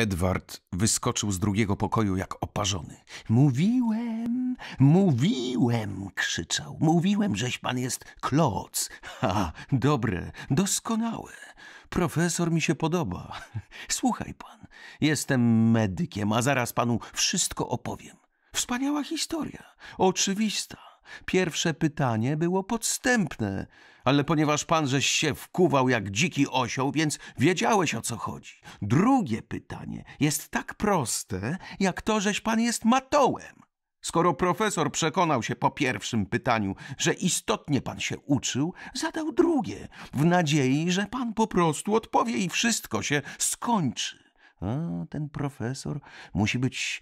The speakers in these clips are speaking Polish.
Edward wyskoczył z drugiego pokoju jak oparzony. Mówiłem, mówiłem, krzyczał. Mówiłem, żeś pan jest kloc. Ha, dobre, doskonałe. Profesor mi się podoba. Słuchaj pan, jestem medykiem, a zaraz panu wszystko opowiem. Wspaniała historia, oczywista. Pierwsze pytanie było podstępne, ale ponieważ pan żeś się wkuwał jak dziki osioł, więc wiedziałeś o co chodzi. Drugie pytanie jest tak proste, jak to, żeś pan jest matołem. Skoro profesor przekonał się po pierwszym pytaniu, że istotnie pan się uczył, zadał drugie, w nadziei, że pan po prostu odpowie i wszystko się skończy. A ten profesor musi być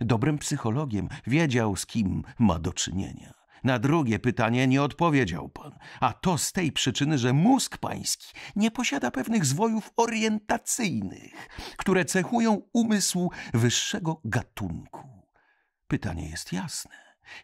dobrym psychologiem, wiedział z kim ma do czynienia. Na drugie pytanie nie odpowiedział pan, a to z tej przyczyny, że mózg pański nie posiada pewnych zwojów orientacyjnych, które cechują umysł wyższego gatunku. Pytanie jest jasne.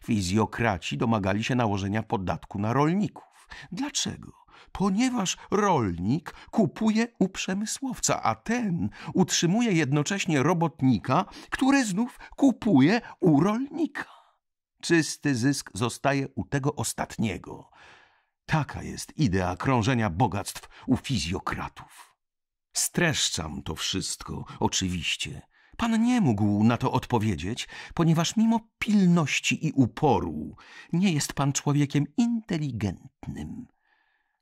Fizjokraci domagali się nałożenia podatku na rolników. Dlaczego? ponieważ rolnik kupuje u przemysłowca, a ten utrzymuje jednocześnie robotnika, który znów kupuje u rolnika. Czysty zysk zostaje u tego ostatniego. Taka jest idea krążenia bogactw u fizjokratów. Streszczam to wszystko, oczywiście. Pan nie mógł na to odpowiedzieć, ponieważ mimo pilności i uporu nie jest pan człowiekiem inteligentnym.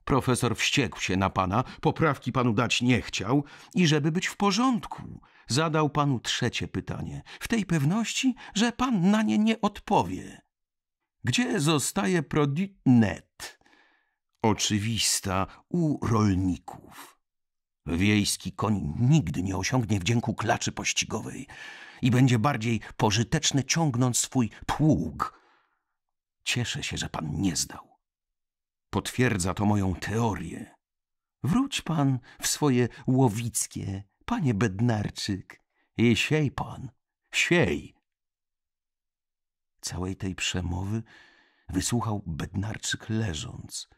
Profesor wściekł się na pana, poprawki panu dać nie chciał i żeby być w porządku – zadał panu trzecie pytanie, w tej pewności, że pan na nie nie odpowie. Gdzie zostaje produit net? Oczywista u rolników. Wiejski koń nigdy nie osiągnie wdzięku klaczy pościgowej i będzie bardziej pożyteczny ciągnąc swój pług. Cieszę się, że pan nie zdał. Potwierdza to moją teorię. Wróć pan w swoje łowickie panie Bednarczyk, i siej pan, siej. Całej tej przemowy wysłuchał Bednarczyk leżąc.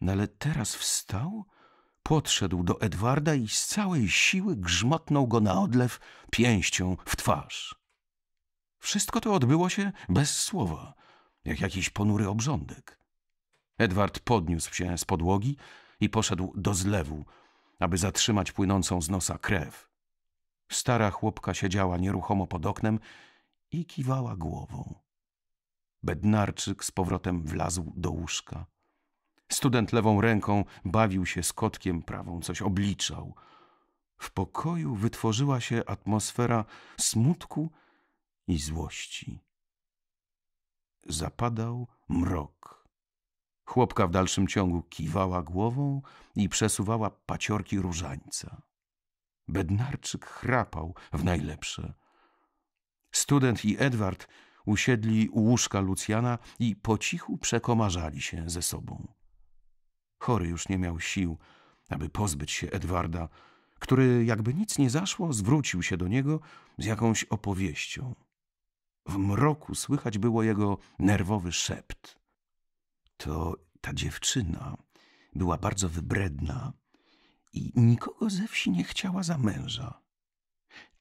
No ale teraz wstał, podszedł do Edwarda i z całej siły grzmotnął go na odlew pięścią w twarz. Wszystko to odbyło się bez słowa, jak jakiś ponury obrządek. Edward podniósł się z podłogi i poszedł do zlewu, aby zatrzymać płynącą z nosa krew. Stara chłopka siedziała nieruchomo pod oknem i kiwała głową. Bednarczyk z powrotem wlazł do łóżka. Student lewą ręką bawił się z kotkiem, prawą coś obliczał. W pokoju wytworzyła się atmosfera smutku i złości. Zapadał mrok. Chłopka w dalszym ciągu kiwała głową i przesuwała paciorki różańca. Bednarczyk chrapał w najlepsze. Student i Edward usiedli u łóżka Lucjana i po cichu przekomarzali się ze sobą. Chory już nie miał sił, aby pozbyć się Edwarda, który, jakby nic nie zaszło, zwrócił się do niego z jakąś opowieścią. W mroku słychać było jego nerwowy szept to ta dziewczyna była bardzo wybredna i nikogo ze wsi nie chciała za męża.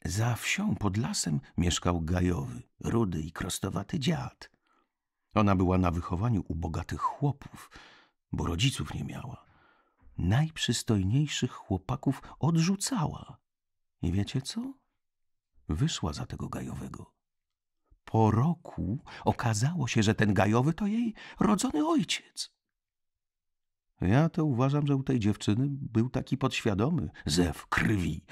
Za wsią pod lasem mieszkał gajowy, rudy i krostowaty dziad. Ona była na wychowaniu u bogatych chłopów, bo rodziców nie miała. Najprzystojniejszych chłopaków odrzucała. I wiecie co? Wyszła za tego gajowego po roku okazało się, że ten Gajowy to jej rodzony ojciec. Ja to uważam, że u tej dziewczyny był taki podświadomy zew krwi.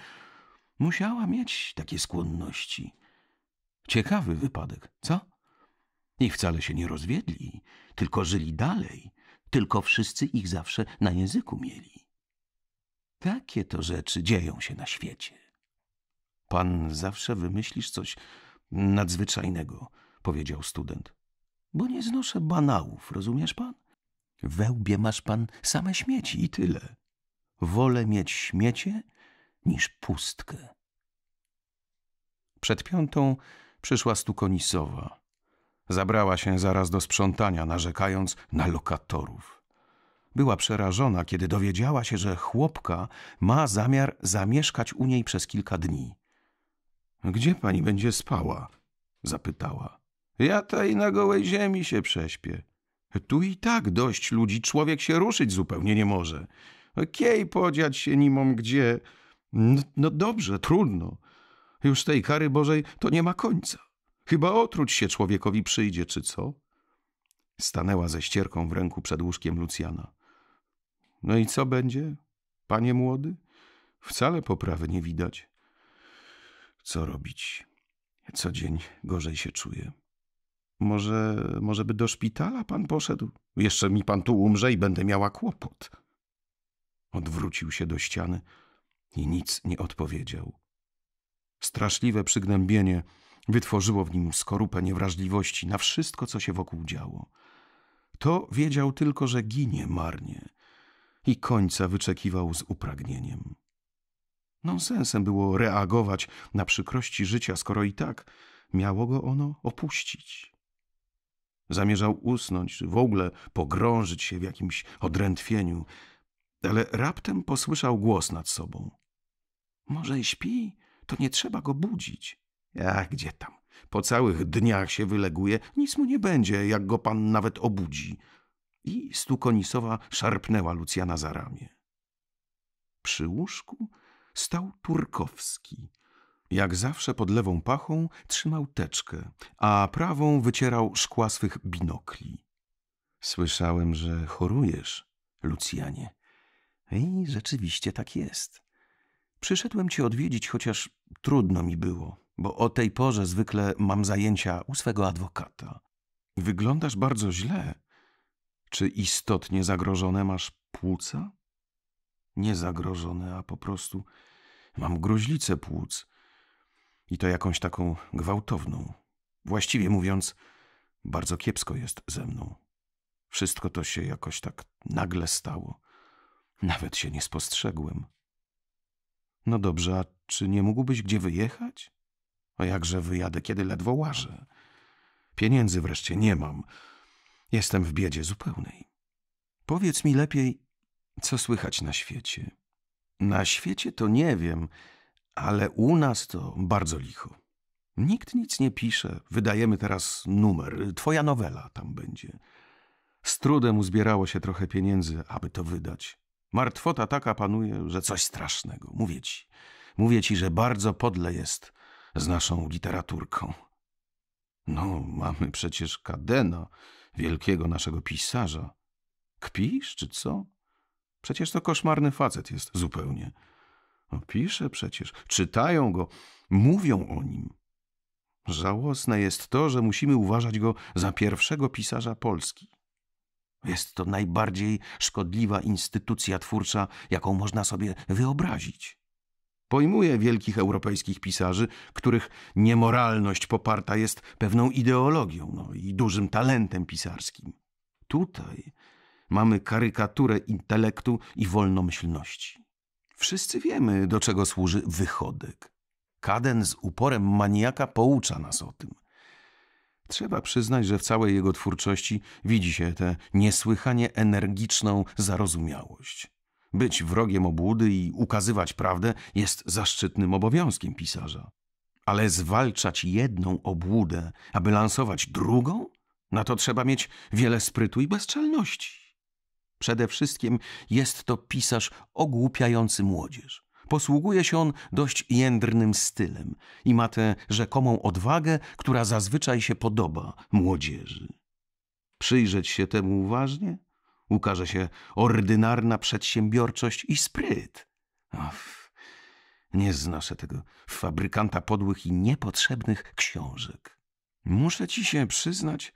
Musiała mieć takie skłonności. Ciekawy wypadek, co? I wcale się nie rozwiedli, tylko żyli dalej, tylko wszyscy ich zawsze na języku mieli. Takie to rzeczy dzieją się na świecie. Pan zawsze wymyślisz coś Nadzwyczajnego, powiedział student. Bo nie znoszę banałów, rozumiesz pan? Wełbie masz pan same śmieci i tyle. Wolę mieć śmiecie niż pustkę. Przed piątą przyszła stukonisowa. Zabrała się zaraz do sprzątania, narzekając na lokatorów. Była przerażona, kiedy dowiedziała się, że chłopka ma zamiar zamieszkać u niej przez kilka dni. Gdzie pani będzie spała? zapytała. Ja tej na gołej ziemi się prześpię. Tu i tak dość ludzi, człowiek się ruszyć zupełnie nie może. Kiej podziać się nimom gdzie? No, no dobrze, trudno. Już tej kary Bożej to nie ma końca. Chyba otruć się człowiekowi przyjdzie, czy co? Stanęła ze ścierką w ręku przed łóżkiem Lucjana. No i co będzie, panie młody? Wcale poprawy nie widać. Co robić? Co dzień gorzej się czuję. Może, może by do szpitala pan poszedł? Jeszcze mi pan tu umrze i będę miała kłopot. Odwrócił się do ściany i nic nie odpowiedział. Straszliwe przygnębienie wytworzyło w nim skorupę niewrażliwości na wszystko, co się wokół działo. To wiedział tylko, że ginie marnie i końca wyczekiwał z upragnieniem. Nonsensem było reagować na przykrości życia, skoro i tak miało go ono opuścić. Zamierzał usnąć, czy w ogóle pogrążyć się w jakimś odrętwieniu, ale raptem posłyszał głos nad sobą. Może i śpi, to nie trzeba go budzić. Ach, gdzie tam? Po całych dniach się wyleguje, nic mu nie będzie, jak go pan nawet obudzi. I stukonisowa szarpnęła Lucjana za ramię. Przy łóżku stał Turkowski. Jak zawsze pod lewą pachą trzymał teczkę, a prawą wycierał szkła swych binokli. Słyszałem, że chorujesz, Lucjanie. I rzeczywiście tak jest. Przyszedłem cię odwiedzić, chociaż trudno mi było, bo o tej porze zwykle mam zajęcia u swego adwokata. Wyglądasz bardzo źle. Czy istotnie zagrożone masz płuca? nie a po prostu mam gruźlicę płuc. I to jakąś taką gwałtowną. Właściwie mówiąc, bardzo kiepsko jest ze mną. Wszystko to się jakoś tak nagle stało. Nawet się nie spostrzegłem. No dobrze, a czy nie mógłbyś gdzie wyjechać? A jakże wyjadę, kiedy ledwo łażę? Pieniędzy wreszcie nie mam. Jestem w biedzie zupełnej. Powiedz mi lepiej, co słychać na świecie? Na świecie to nie wiem, ale u nas to bardzo licho. Nikt nic nie pisze. Wydajemy teraz numer. Twoja nowela tam będzie. Z trudem uzbierało się trochę pieniędzy, aby to wydać. Martwota taka panuje, że coś strasznego. Mówię ci, mówię ci, że bardzo podle jest z naszą literaturką. No, mamy przecież Kadena, wielkiego naszego pisarza. Kpisz czy co? Przecież to koszmarny facet jest zupełnie. No, pisze przecież, czytają go, mówią o nim. Żałosne jest to, że musimy uważać go za pierwszego pisarza Polski. Jest to najbardziej szkodliwa instytucja twórcza, jaką można sobie wyobrazić. Pojmuje wielkich europejskich pisarzy, których niemoralność poparta jest pewną ideologią no, i dużym talentem pisarskim. Tutaj Mamy karykaturę intelektu i wolnomyślności. Wszyscy wiemy, do czego służy wychodek. Kaden z uporem maniaka poucza nas o tym. Trzeba przyznać, że w całej jego twórczości widzi się tę niesłychanie energiczną zarozumiałość. Być wrogiem obłudy i ukazywać prawdę jest zaszczytnym obowiązkiem pisarza. Ale zwalczać jedną obłudę, aby lansować drugą? Na to trzeba mieć wiele sprytu i bezczelności. Przede wszystkim jest to pisarz ogłupiający młodzież. Posługuje się on dość jędrnym stylem i ma tę rzekomą odwagę, która zazwyczaj się podoba młodzieży. Przyjrzeć się temu uważnie, ukaże się ordynarna przedsiębiorczość i spryt. Ach, nie znoszę tego fabrykanta podłych i niepotrzebnych książek. Muszę ci się przyznać,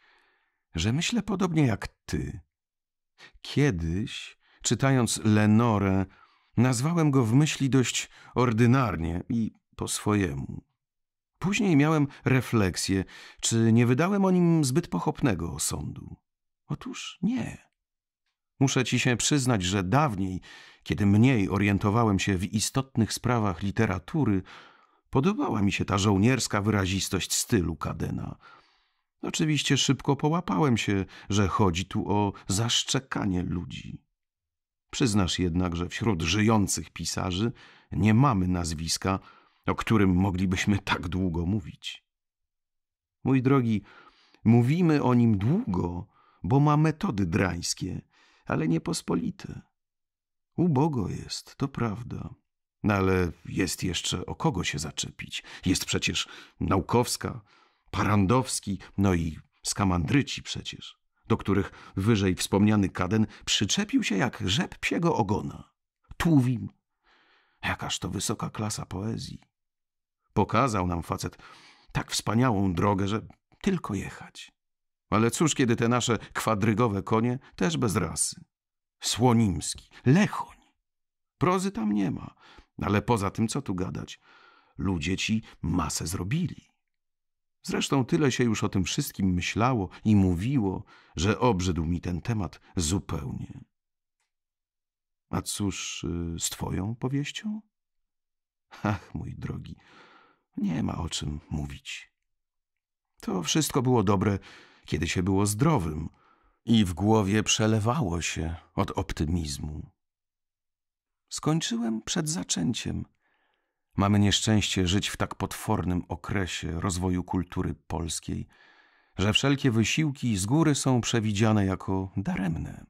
że myślę podobnie jak ty. Kiedyś, czytając Lenorę, nazwałem go w myśli dość ordynarnie i po swojemu. Później miałem refleksję, czy nie wydałem o nim zbyt pochopnego osądu. Otóż nie. Muszę ci się przyznać, że dawniej, kiedy mniej orientowałem się w istotnych sprawach literatury, podobała mi się ta żołnierska wyrazistość stylu Kadena – Oczywiście szybko połapałem się, że chodzi tu o zaszczekanie ludzi. Przyznasz jednak, że wśród żyjących pisarzy nie mamy nazwiska, o którym moglibyśmy tak długo mówić. Mój drogi, mówimy o nim długo, bo ma metody drańskie, ale niepospolite. Ubogo jest, to prawda. No ale jest jeszcze o kogo się zaczepić. Jest przecież Naukowska, Parandowski, no i skamandryci przecież, do których wyżej wspomniany kaden przyczepił się jak rzep psiego ogona. Tuwim, Jakaż to wysoka klasa poezji. Pokazał nam facet tak wspaniałą drogę, że tylko jechać. Ale cóż, kiedy te nasze kwadrygowe konie też bez rasy. Słonimski, Lechoń. Prozy tam nie ma, ale poza tym, co tu gadać, ludzie ci masę zrobili. Zresztą tyle się już o tym wszystkim myślało i mówiło, że obrzydł mi ten temat zupełnie. A cóż y, z twoją powieścią? Ach, mój drogi, nie ma o czym mówić. To wszystko było dobre, kiedy się było zdrowym i w głowie przelewało się od optymizmu. Skończyłem przed zaczęciem, Mamy nieszczęście żyć w tak potwornym okresie rozwoju kultury polskiej, że wszelkie wysiłki z góry są przewidziane jako daremne.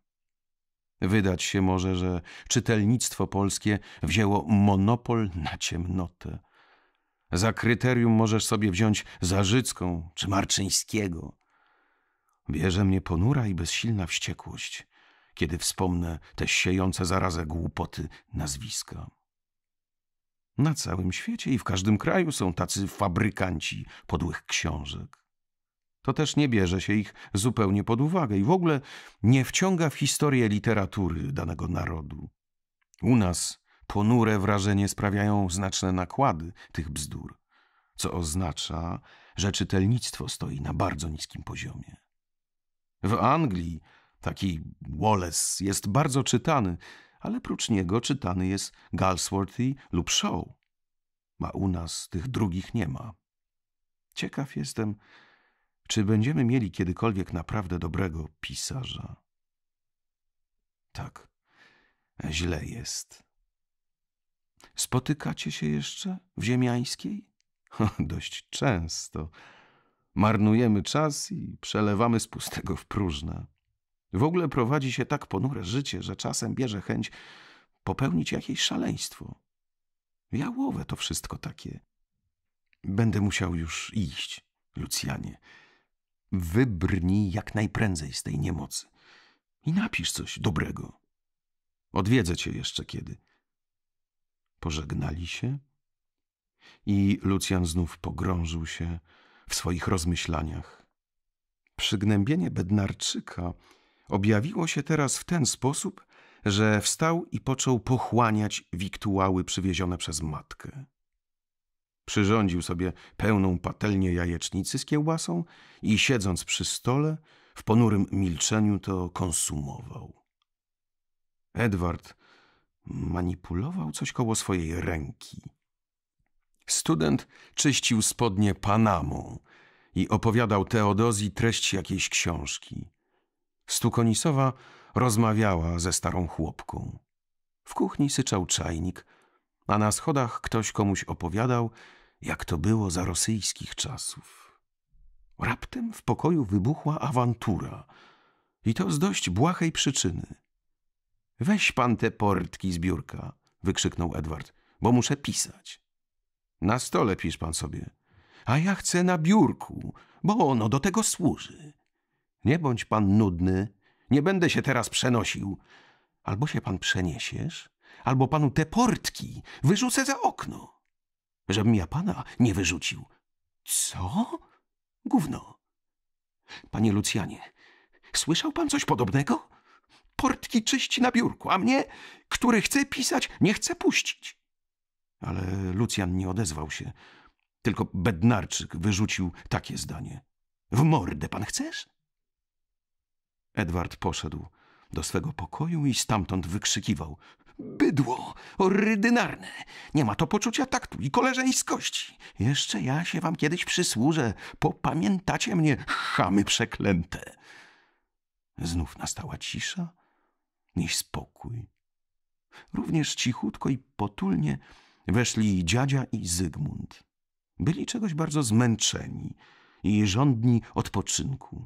Wydać się może, że czytelnictwo polskie wzięło monopol na ciemnotę. Za kryterium możesz sobie wziąć Zarzycką czy Marczyńskiego. Bierze mnie ponura i bezsilna wściekłość, kiedy wspomnę te siejące zarazę głupoty nazwiska. Na całym świecie i w każdym kraju są tacy fabrykanci podłych książek. To też nie bierze się ich zupełnie pod uwagę i w ogóle nie wciąga w historię literatury danego narodu. U nas ponure wrażenie sprawiają znaczne nakłady tych bzdur, co oznacza, że czytelnictwo stoi na bardzo niskim poziomie. W Anglii taki Wallace jest bardzo czytany, ale prócz niego czytany jest Galsworthy lub Shaw. Ma u nas tych drugich nie ma. Ciekaw jestem, czy będziemy mieli kiedykolwiek naprawdę dobrego pisarza. Tak, źle jest. Spotykacie się jeszcze w ziemiańskiej? Dość często. Marnujemy czas i przelewamy z pustego w próżne. W ogóle prowadzi się tak ponure życie, że czasem bierze chęć popełnić jakieś szaleństwo. Jałowe to wszystko takie. Będę musiał już iść, Lucjanie. Wybrnij jak najprędzej z tej niemocy i napisz coś dobrego. Odwiedzę cię jeszcze kiedy. Pożegnali się i Lucjan znów pogrążył się w swoich rozmyślaniach. Przygnębienie bednarczyka objawiło się teraz w ten sposób, że wstał i począł pochłaniać wiktuały przywiezione przez matkę. Przyrządził sobie pełną patelnię jajecznicy z kiełbasą i siedząc przy stole, w ponurym milczeniu to konsumował. Edward manipulował coś koło swojej ręki. Student czyścił spodnie panamą i opowiadał Teodozji treść jakiejś książki. Stukonisowa rozmawiała ze starą chłopką. W kuchni syczał czajnik, a na schodach ktoś komuś opowiadał, jak to było za rosyjskich czasów. Raptem w pokoju wybuchła awantura i to z dość błahej przyczyny. Weź pan te portki z biurka, wykrzyknął Edward, bo muszę pisać. Na stole pisz pan sobie, a ja chcę na biurku, bo ono do tego służy. Nie bądź pan nudny, nie będę się teraz przenosił. Albo się pan przeniesiesz, albo panu te portki wyrzucę za okno. Żebym ja pana nie wyrzucił. Co? Gówno. Panie Lucjanie, słyszał pan coś podobnego? Portki czyści na biurku, a mnie, który chce pisać, nie chce puścić. Ale Lucjan nie odezwał się. Tylko Bednarczyk wyrzucił takie zdanie. W mordę pan chcesz? Edward poszedł do swego pokoju i stamtąd wykrzykiwał. Bydło! Ordynarne! Nie ma to poczucia taktu i koleżeńskości. Jeszcze ja się wam kiedyś przysłużę. Popamiętacie mnie, chamy przeklęte. Znów nastała cisza i spokój. Również cichutko i potulnie weszli dziadzia i Zygmunt. Byli czegoś bardzo zmęczeni i żądni odpoczynku.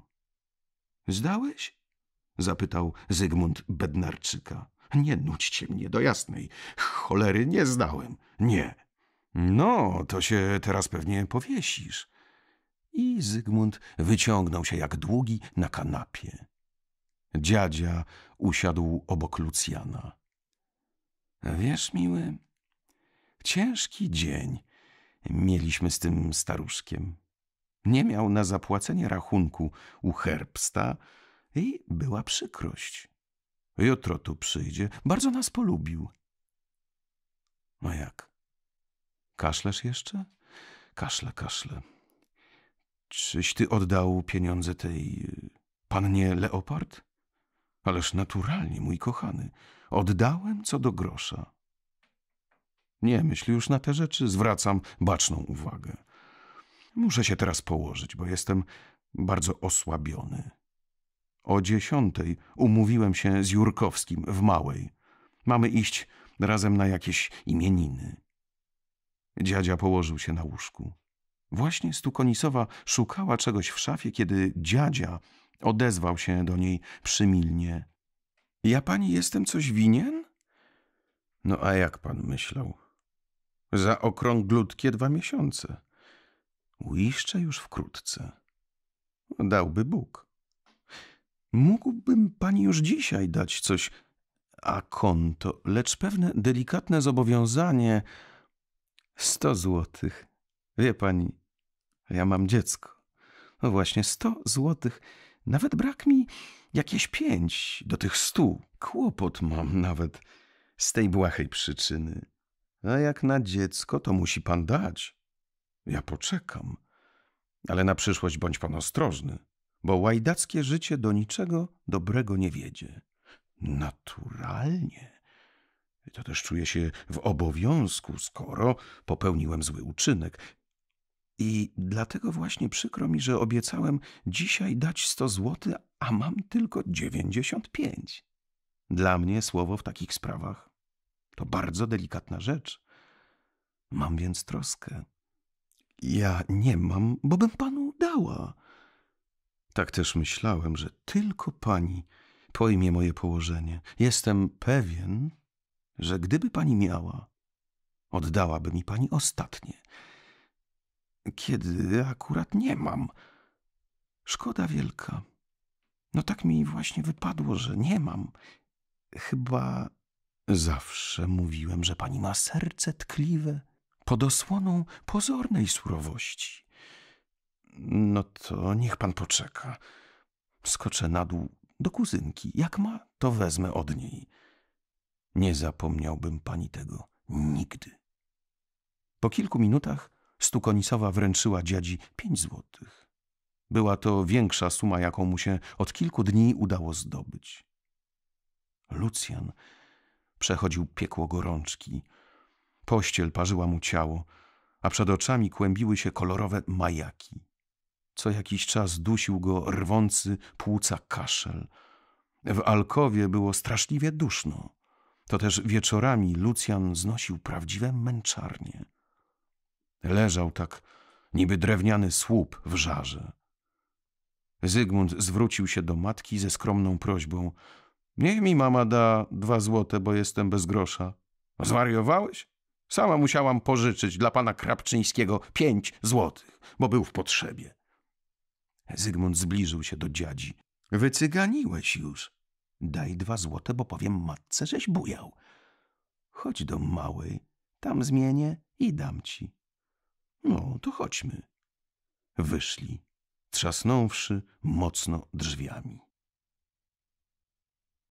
Zdałeś? zapytał Zygmunt Bednarczyka. Nie nudźcie mnie do jasnej. Cholery nie znałem. Nie. No, to się teraz pewnie powiesisz. I Zygmunt wyciągnął się jak długi na kanapie. Dziadzia usiadł obok Lucjana. Wiesz, miły, ciężki dzień mieliśmy z tym staruszkiem. Nie miał na zapłacenie rachunku u herbsta, i była przykrość. Jutro tu przyjdzie. Bardzo nas polubił. No jak? Kaszlesz jeszcze? Kaszle, kaszle. Czyś ty oddał pieniądze tej y, pannie Leopard? Ależ naturalnie, mój kochany. Oddałem co do grosza. Nie myśl już na te rzeczy, zwracam baczną uwagę. Muszę się teraz położyć, bo jestem bardzo osłabiony. O dziesiątej umówiłem się z Jurkowskim w Małej. Mamy iść razem na jakieś imieniny. Dziadzia położył się na łóżku. Właśnie Stukonisowa szukała czegoś w szafie, kiedy dziadzia odezwał się do niej przymilnie. Ja pani jestem coś winien? No a jak pan myślał? Za okrąglutkie dwa miesiące. Uiszczę już wkrótce. Dałby Bóg. Mógłbym pani już dzisiaj dać coś a konto, lecz pewne delikatne zobowiązanie. Sto złotych. Wie pani, ja mam dziecko. No właśnie, sto złotych. Nawet brak mi jakieś pięć do tych stu. Kłopot mam nawet z tej błahej przyczyny. A jak na dziecko, to musi pan dać. Ja poczekam. Ale na przyszłość bądź pan ostrożny bo łajdackie życie do niczego dobrego nie wiedzie. Naturalnie. To też czuję się w obowiązku, skoro popełniłem zły uczynek. I dlatego właśnie przykro mi, że obiecałem dzisiaj dać 100 zł, a mam tylko 95. Dla mnie słowo w takich sprawach to bardzo delikatna rzecz. Mam więc troskę. Ja nie mam, bo bym panu dała. Tak też myślałem, że tylko pani pojmie moje położenie. Jestem pewien, że gdyby pani miała, oddałaby mi pani ostatnie. Kiedy akurat nie mam. Szkoda wielka. No tak mi właśnie wypadło, że nie mam. Chyba zawsze mówiłem, że pani ma serce tkliwe pod osłoną pozornej surowości. No to niech pan poczeka. Skoczę na dół do kuzynki. Jak ma, to wezmę od niej. Nie zapomniałbym pani tego nigdy. Po kilku minutach Stukonisowa wręczyła dziadzi pięć złotych. Była to większa suma, jaką mu się od kilku dni udało zdobyć. Lucjan przechodził piekło gorączki. Pościel parzyła mu ciało, a przed oczami kłębiły się kolorowe majaki. Co jakiś czas dusił go rwący płuca kaszel. W alkowie było straszliwie duszno. To też wieczorami Lucjan znosił prawdziwe męczarnie. Leżał tak, niby drewniany słup w żarze. Zygmunt zwrócił się do matki ze skromną prośbą. Niech mi mama da dwa złote, bo jestem bez grosza. Zwariowałeś? Sama musiałam pożyczyć dla pana Krapczyńskiego pięć złotych, bo był w potrzebie. Zygmunt zbliżył się do dziadzi. Wycyganiłeś już. Daj dwa złote, bo powiem matce, żeś bujał. Chodź do małej, tam zmienię i dam ci. No, to chodźmy. Wyszli, trzasnąwszy mocno drzwiami.